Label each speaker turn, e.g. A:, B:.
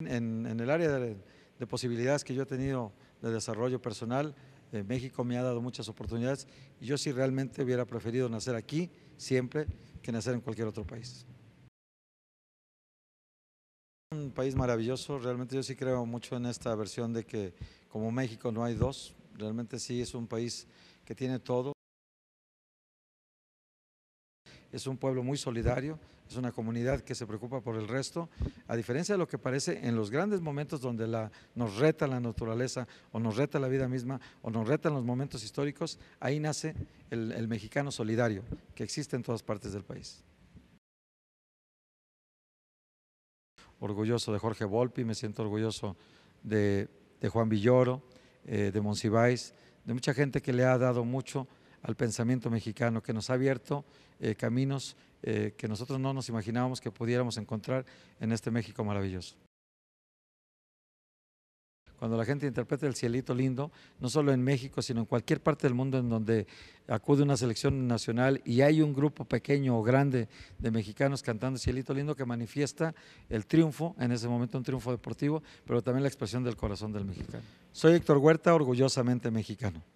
A: En, el área de, posibilidades que yo he tenido de desarrollo personal, eh, México me ha dado muchas oportunidades y yo sí realmente hubiera preferido nacer aquí siempre que nacer en cualquier otro país. Un país maravilloso, realmente yo sí creo mucho en esta versión de que como México no hay dos, realmente sí es un país que tiene todo es un pueblo muy solidario, es una comunidad que se preocupa por el resto, a diferencia de lo que parece en los grandes momentos donde nos reta la naturaleza o nos reta la vida misma o nos en los momentos históricos, ahí nace el, mexicano solidario que existe en todas partes del país. Orgulloso de Jorge Volpi, me siento orgulloso de, Juan Villoro, eh, de Monsiváis, de mucha gente que le ha dado mucho al pensamiento mexicano, que nos ha abierto eh, caminos eh, que nosotros no nos imaginábamos que pudiéramos encontrar en este México maravilloso. Cuando la gente interpreta el cielito lindo, no solo en México, sino en cualquier parte del mundo en donde acude una selección nacional y hay un grupo pequeño o grande de mexicanos cantando cielito lindo que manifiesta el triunfo, en ese momento un triunfo deportivo, pero también la expresión del corazón del mexicano. Soy Héctor Huerta, orgullosamente mexicano.